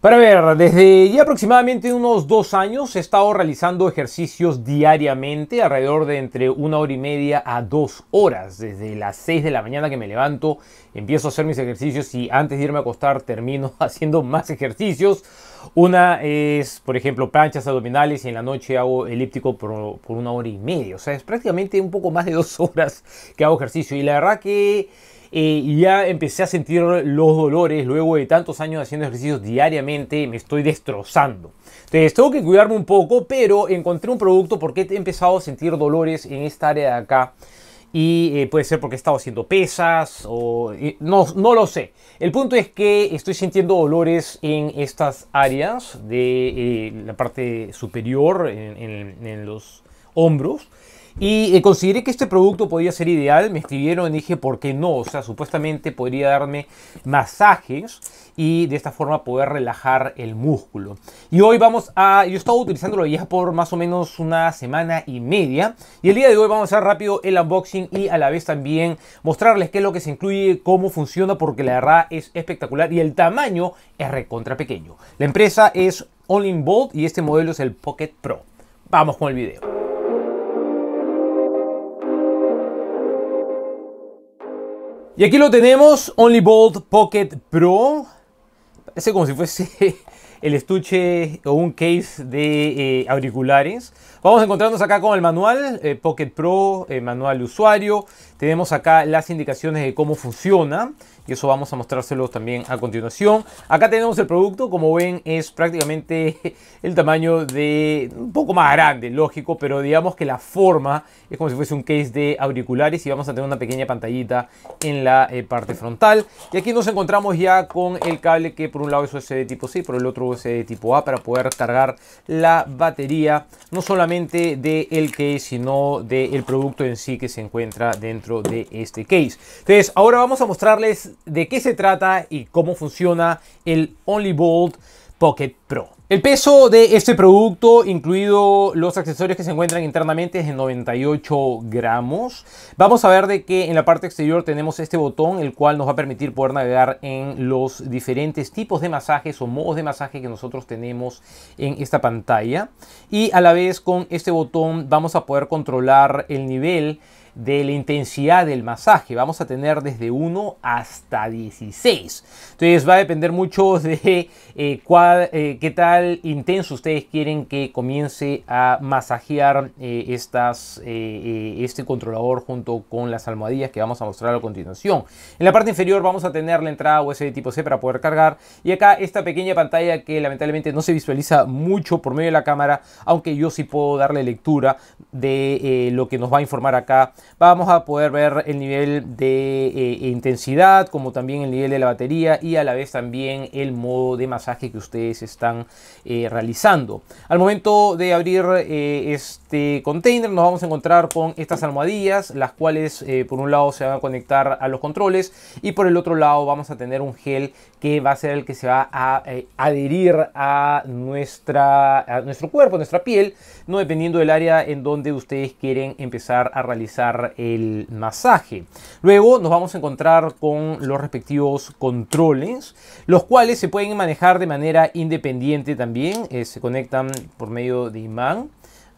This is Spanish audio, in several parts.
Para ver, desde ya aproximadamente unos dos años he estado realizando ejercicios diariamente, alrededor de entre una hora y media a dos horas. Desde las seis de la mañana que me levanto, empiezo a hacer mis ejercicios y antes de irme a acostar termino haciendo más ejercicios. Una es, por ejemplo, planchas abdominales y en la noche hago elíptico por, por una hora y media. O sea, es prácticamente un poco más de dos horas que hago ejercicio. Y la verdad que eh, y ya empecé a sentir los dolores luego de tantos años haciendo ejercicios diariamente, me estoy destrozando. Entonces tengo que cuidarme un poco, pero encontré un producto porque he empezado a sentir dolores en esta área de acá. Y eh, puede ser porque he estado haciendo pesas o no, lo sé. El punto es que estoy sintiendo dolores en estas áreas de eh, la parte superior, en los hombros. Y eh, consideré que este producto podía ser ideal, me escribieron y dije, ¿por qué no? O sea, supuestamente podría darme masajes y de esta forma poder relajar el músculo. Y hoy vamos a, yo he estado utilizándolo ya por más o menos una semana y media. Y el día de hoy vamos a hacer rápido el unboxing y a la vez también mostrarles qué es lo que se incluye, cómo funciona, porque la verdad es espectacular y el tamaño es recontra pequeño. La empresa es All In Bolt y este modelo es el Pocket Pro. Vamos con el video. Y aquí lo tenemos, OnlyBolt Pocket Pro. Parece como si fuese el estuche o un case de eh, auriculares. Vamos a encontrarnos acá con el manual eh, Pocket Pro, eh, manual usuario. Tenemos acá las indicaciones de cómo funciona y eso vamos a mostrárselos también a continuación. Acá tenemos el producto, como ven es prácticamente el tamaño de un poco más grande, lógico, pero digamos que la forma es como si fuese un case de auriculares y vamos a tener una pequeña pantallita en la eh, parte frontal. Y aquí nos encontramos ya con el cable que por un lado es de tipo C, Y por el otro de tipo A para poder cargar la batería, no solamente del el case, sino del producto en sí que se encuentra dentro de este case. Entonces, ahora vamos a mostrarles de qué se trata y cómo funciona el OnlyBold Pocket Pro. El peso de este producto, incluido los accesorios que se encuentran internamente, es de 98 gramos. Vamos a ver de que en la parte exterior tenemos este botón, el cual nos va a permitir poder navegar en los diferentes tipos de masajes o modos de masaje que nosotros tenemos en esta pantalla. Y a la vez con este botón vamos a poder controlar el nivel de la intensidad del masaje. Vamos a tener desde 1 hasta 16. Entonces va a depender mucho de eh, eh, qué tal intenso ustedes quieren que comience a masajear eh, estas, este controlador junto con las almohadillas que vamos a mostrar a continuación. En la parte inferior vamos a tener la entrada USB tipo C para poder cargar. Y acá esta pequeña pantalla que lamentablemente no se visualiza mucho por medio de la cámara, aunque yo sí puedo darle lectura de lo que nos va a informar acá vamos a poder ver el nivel de eh, intensidad, como también el nivel de la batería y a la vez también el modo de masaje que ustedes están eh, realizando. Al momento de abrir eh, este container nos vamos a encontrar con estas almohadillas, las cuales eh, por un lado se van a conectar a los controles y por el otro lado vamos a tener un gel que va a ser el que se va a eh, adherir a, nuestra, nuestro cuerpo, nuestra piel, no dependiendo del área en donde ustedes quieren empezar a realizar el masaje. Luego nos vamos a encontrar con los respectivos controles, los cuales se pueden manejar de manera independiente también, se conectan por medio de imán.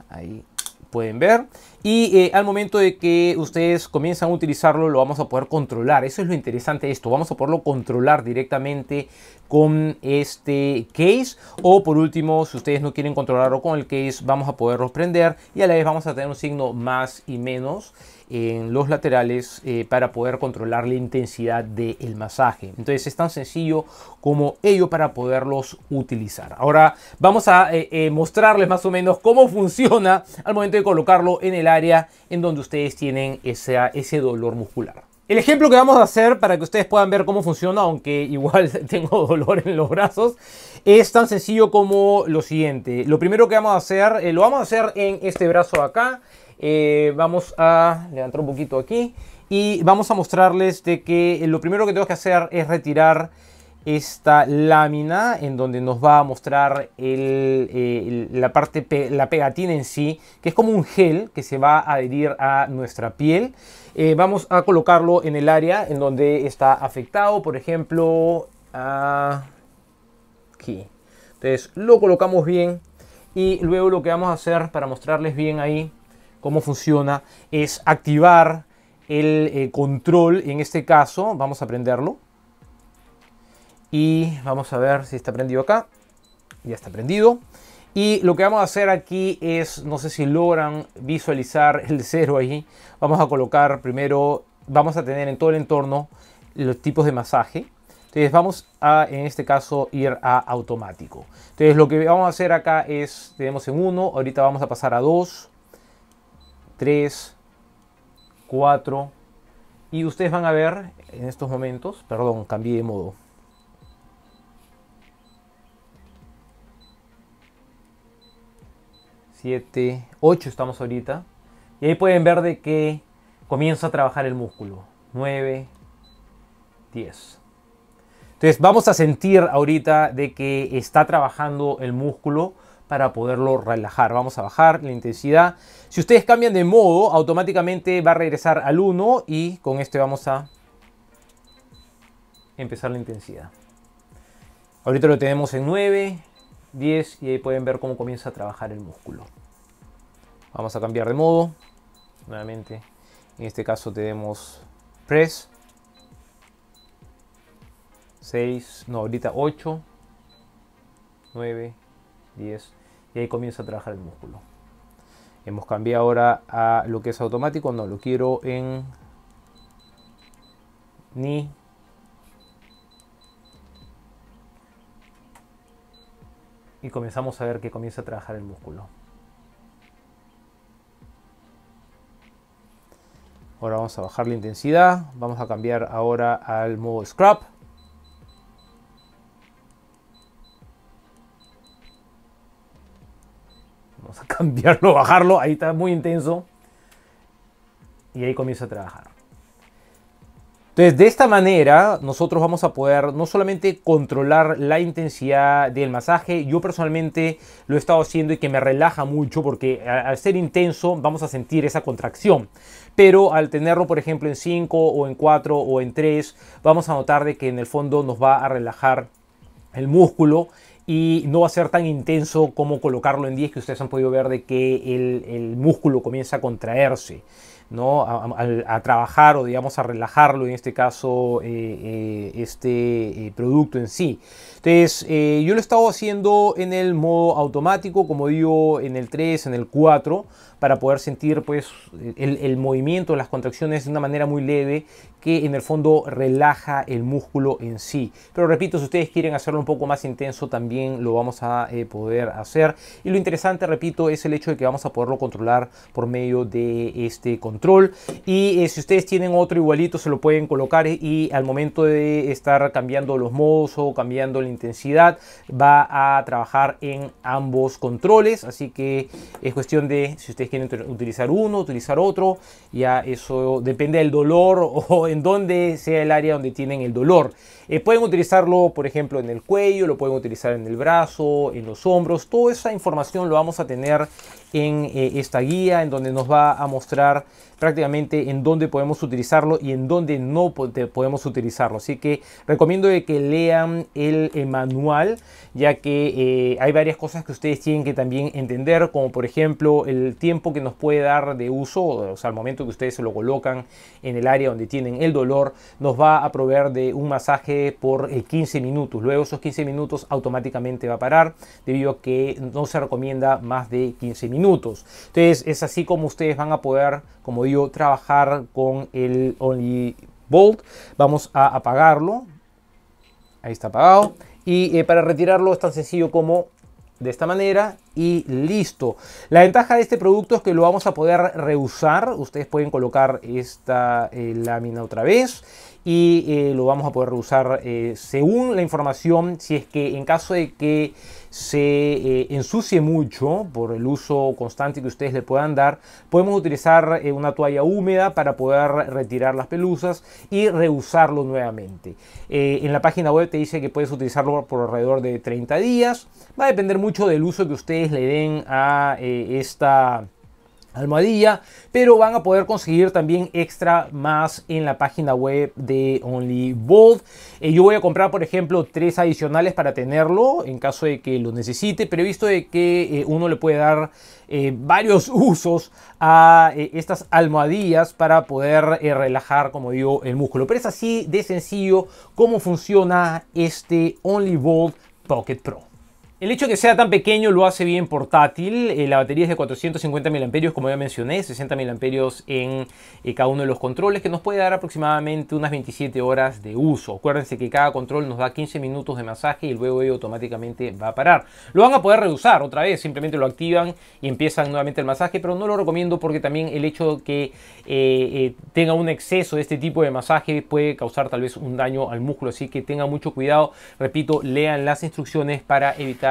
Ahí pueden ver y eh, al momento de que ustedes comienzan a utilizarlo lo vamos a poder controlar. Eso es lo interesante de esto, vamos a poderlo controlar directamente con este case o por último si ustedes no quieren controlarlo con el case vamos a poderlo prender y a la vez vamos a tener un signo más y menos en los laterales eh, para poder controlar la intensidad del masaje. Entonces es tan sencillo como ello para poderlos utilizar. Ahora vamos a eh, mostrarles más o menos cómo funciona al momento de colocarlo en el área en donde ustedes tienen ese ese dolor muscular. El ejemplo que vamos a hacer para que ustedes puedan ver cómo funciona, aunque igual tengo dolor en los brazos, es tan sencillo como lo siguiente. Lo primero que vamos a hacer, eh, lo vamos a hacer en este brazo acá. Eh, vamos a levantar un poquito aquí y vamos a mostrarles de que lo primero que tengo que hacer es retirar esta lámina en donde nos va a mostrar eh, la parte la pegatina en sí que es como un gel que se va a adherir a nuestra piel eh, vamos a colocarlo en el área en donde está afectado por ejemplo aquí entonces lo colocamos bien y luego lo que vamos a hacer para mostrarles bien ahí cómo funciona es activar el eh, control en este caso vamos a prenderlo y vamos a ver si está prendido acá. Ya está prendido. Y lo que vamos a hacer aquí es, no sé si logran visualizar el cero ahí. Vamos a colocar primero, vamos a tener en todo el entorno los tipos de masaje. Entonces vamos a, en este caso, ir a automático. Entonces lo que vamos a hacer acá es, tenemos en 1, ahorita vamos a pasar a 2, 3, 4. Y ustedes van a ver en estos momentos, perdón, cambié de modo. 7, 8 estamos ahorita. Y ahí pueden ver de que comienza a trabajar el músculo. 9, 10. Entonces vamos a sentir ahorita de que está trabajando el músculo para poderlo relajar. Vamos a bajar la intensidad. Si ustedes cambian de modo, automáticamente va a regresar al 1 y con este vamos a empezar la intensidad. Ahorita lo tenemos en 9, 10 y ahí pueden ver cómo comienza a trabajar el músculo. Vamos a cambiar de modo. Nuevamente, en este caso tenemos press. 6, no, ahorita 8, 9, 10 y ahí comienza a trabajar el músculo. Hemos cambiado ahora a lo que es automático, no lo quiero en ni y comenzamos a ver que comienza a trabajar el músculo. Ahora vamos a bajar la intensidad, vamos a cambiar ahora al modo scrap. Vamos a cambiarlo, bajarlo, ahí está muy intenso. Y ahí comienza a trabajar. Entonces, de esta manera, nosotros vamos a poder no solamente controlar la intensidad del masaje, yo personalmente lo he estado haciendo y que me relaja mucho porque al ser intenso vamos a sentir esa contracción. Pero al tenerlo, por ejemplo, en 5 o en 4 o en 3, vamos a notar de que en el fondo nos va a relajar el músculo y no va a ser tan intenso como colocarlo en 10 que ustedes han podido ver de que el músculo comienza a contraerse. ¿no? A, trabajar o digamos a relajarlo, en este caso, eh, eh, este eh, producto en sí. Entonces, yo lo he estado haciendo en el modo automático, como digo, en el 3, en el 4, para poder sentir pues, el, movimiento, las contracciones de una manera muy leve que en el fondo relaja el músculo en sí. Pero repito, si ustedes quieren hacerlo un poco más intenso, también lo vamos a eh, poder hacer. Y lo interesante, repito, es el hecho de que vamos a poderlo controlar por medio de este control. Y eh, si ustedes tienen otro igualito, se lo pueden colocar y al momento de estar cambiando los modos o cambiando la intensidad, va a trabajar en ambos controles. Así que es cuestión de, si ustedes quieren utilizar uno, utilizar otro, ya eso depende del dolor o en dónde sea el área donde tienen el dolor. Eh, pueden utilizarlo, por ejemplo, en el cuello, lo pueden utilizar en el brazo, en los hombros, toda esa información lo vamos a tener en eh, esta guía, en donde nos va a mostrar prácticamente en dónde podemos utilizarlo y en dónde no podemos utilizarlo. Así que recomiendo que lean el, eh, manual, ya que hay varias cosas que ustedes tienen que también entender, como por ejemplo el tiempo que nos puede dar de uso, o sea, al momento que ustedes se lo colocan en el área donde tienen el dolor, nos va a proveer de un masaje por 15 minutos. Luego esos 15 minutos automáticamente va a parar, debido a que no se recomienda más de 15 minutos. Entonces es así como ustedes van a poder, como digo, trabajar con el Only Bolt. Vamos a apagarlo. Ahí está apagado. Y eh, para retirarlo es tan sencillo como de esta manera y listo. La ventaja de este producto es que lo vamos a poder reusar. Ustedes pueden colocar esta eh, lámina otra vez y eh, lo vamos a poder reusar eh, según la información si es que en caso de que se eh, ensucie mucho por el uso constante que ustedes le puedan dar podemos utilizar una toalla húmeda para poder retirar las pelusas y reusarlo nuevamente en la página web te dice que puedes utilizarlo por alrededor de 30 días va a depender mucho del uso que ustedes le den a esta almohadilla, pero van a poder conseguir también extra más en la página web de OnlyBold. Eh, yo voy a comprar, por ejemplo, tres adicionales para tenerlo en caso de que lo necesite, pero he visto de que eh, uno le puede dar eh, varios usos a estas almohadillas para poder relajar, como digo, el músculo. Pero es así de sencillo cómo funciona este OnlyBold Pocket Pro. El hecho de que sea tan pequeño lo hace bien portátil. Eh, la batería es de 450 mAh, como ya mencioné, 60 mAh en eh, cada uno de los controles, que nos puede dar aproximadamente unas 27 horas de uso. Acuérdense que cada control nos da 15 minutos de masaje y luego automáticamente va a parar. Lo van a poder rehusar otra vez, simplemente lo activan y empiezan nuevamente el masaje, pero no lo recomiendo porque también el hecho de que eh, tenga un exceso de este tipo de masaje puede causar tal vez un daño al músculo, así que tengan mucho cuidado. Repito, lean las instrucciones para evitar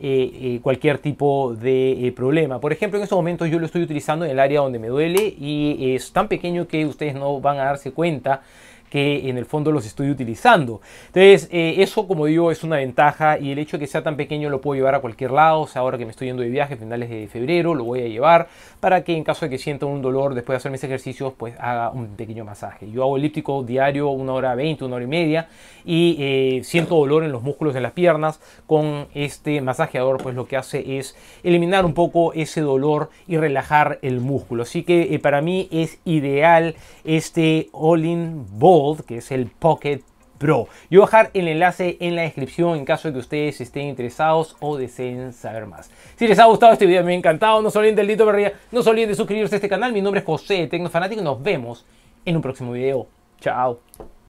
eh, eh, cualquier tipo de eh, problema. Por ejemplo, en estos momentos yo lo estoy utilizando en el área donde me duele y es tan pequeño que ustedes no van a darse cuenta que en el fondo los estoy utilizando. Entonces, eh, eso, como digo, es una ventaja y el hecho de que sea tan pequeño lo puedo llevar a cualquier lado. ahora que me estoy yendo de viaje, finales de febrero, lo voy a llevar para que en caso de que sienta un dolor después de hacer mis ejercicios, pues haga un pequeño masaje. Yo hago elíptico diario, una hora veinte, una hora y media, y eh, siento dolor en los músculos de las piernas. Con este masajeador, pues lo que hace es eliminar un poco ese dolor y relajar el músculo. Así que eh, para mí es ideal este All-in-Bow que es el Pocket Pro. Yo voy a dejar el enlace en la descripción en caso de que ustedes estén interesados o deseen saber más. Si les ha gustado este video, me ha encantado. No se olviden del dito para No se olviden de suscribirse a este canal. Mi nombre es José de Tecnofanático. Nos vemos en un próximo video. Chao.